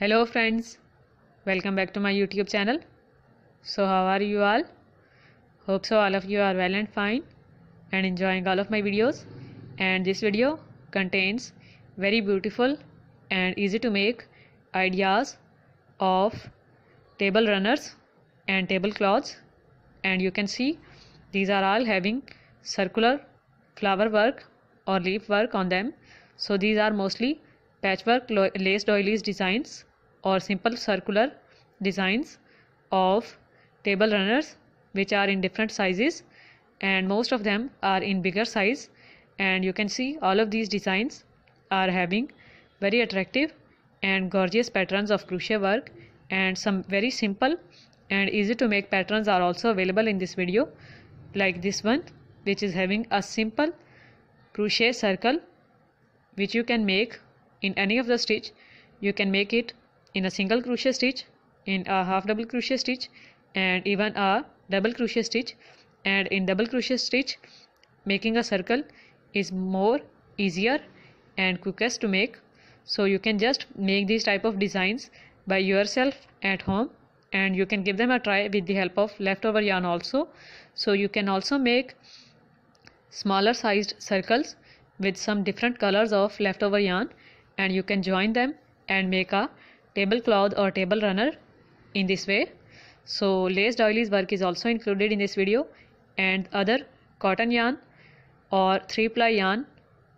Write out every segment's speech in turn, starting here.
hello friends welcome back to my youtube channel so how are you all hope so all of you are well and fine and enjoying all of my videos and this video contains very beautiful and easy to make ideas of table runners and tablecloths and you can see these are all having circular flower work or leaf work on them so these are mostly Patchwork lace doilies designs or simple circular designs of table runners which are in different sizes and most of them are in bigger size and you can see all of these designs are having very attractive and gorgeous patterns of crochet work and some very simple and easy to make patterns are also available in this video like this one which is having a simple crochet circle which you can make in any of the stitch you can make it in a single crochet stitch in a half double crochet stitch and even a double crochet stitch and in double crochet stitch making a circle is more easier and quickest to make so you can just make these type of designs by yourself at home and you can give them a try with the help of leftover yarn also so you can also make smaller sized circles with some different colors of leftover yarn and you can join them and make a tablecloth or table runner in this way so lace doilies work is also included in this video and other cotton yarn or three ply yarn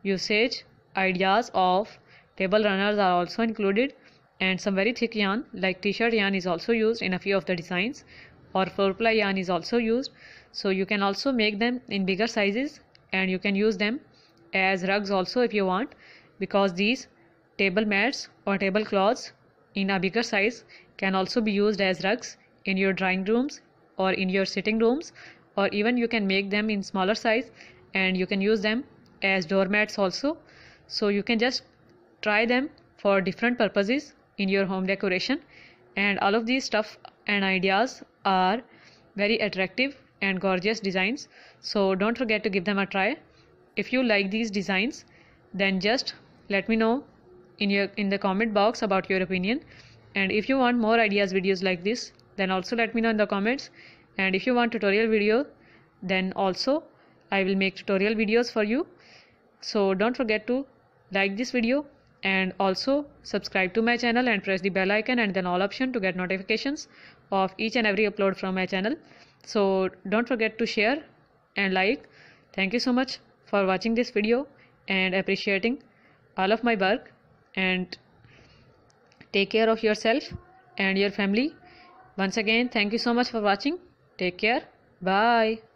usage ideas of table runners are also included and some very thick yarn like t-shirt yarn is also used in a few of the designs or four ply yarn is also used so you can also make them in bigger sizes and you can use them as rugs also if you want because these Table mats or tablecloths in a bigger size can also be used as rugs in your drawing rooms or in your sitting rooms or even you can make them in smaller size and you can use them as doormats also so you can just try them for different purposes in your home decoration and all of these stuff and ideas are very attractive and gorgeous designs so don't forget to give them a try if you like these designs then just let me know in your in the comment box about your opinion and if you want more ideas videos like this then also let me know in the comments and if you want tutorial video then also I will make tutorial videos for you so don't forget to like this video and also subscribe to my channel and press the bell icon and then all option to get notifications of each and every upload from my channel so don't forget to share and like thank you so much for watching this video and appreciating all of my work and take care of yourself and your family once again thank you so much for watching take care bye